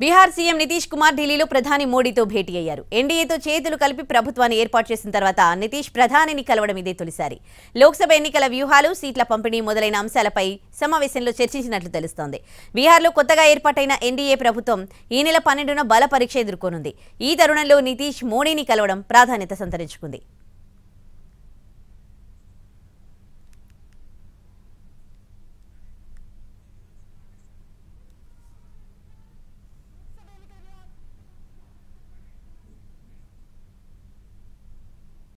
Bihar CM Nitish Kumar ఢిల్లీలో ప్రధాని మోడీతో భేటీ అయ్యారు ఎన్డీఏతో చేతులు కలిపి ప్రభుత్వాన్ని ఏర్పాటు చేసిన తర్వాత నితీష్ ప్రధానిని కలవడం ఇదే తొలిసారి లోక్సభ ఎన్నికల వ్యూహాలు సీట్ల పంపిణీ మొదలైన అంశాలపై సమావేశంలో చర్చించినట్లు తెలుస్తోంది బీహార్లో కొత్తగా ఏర్పాటైన ఎన్డీఏ ప్రభుత్వం ఈ నెల పన్నెండున బల పరీక్ష ఎదుర్కొనుంది ఈ తరుణంలో నితీష్ మోడీని కలవడం ప్రాధాన్యత సంతరించుకుంది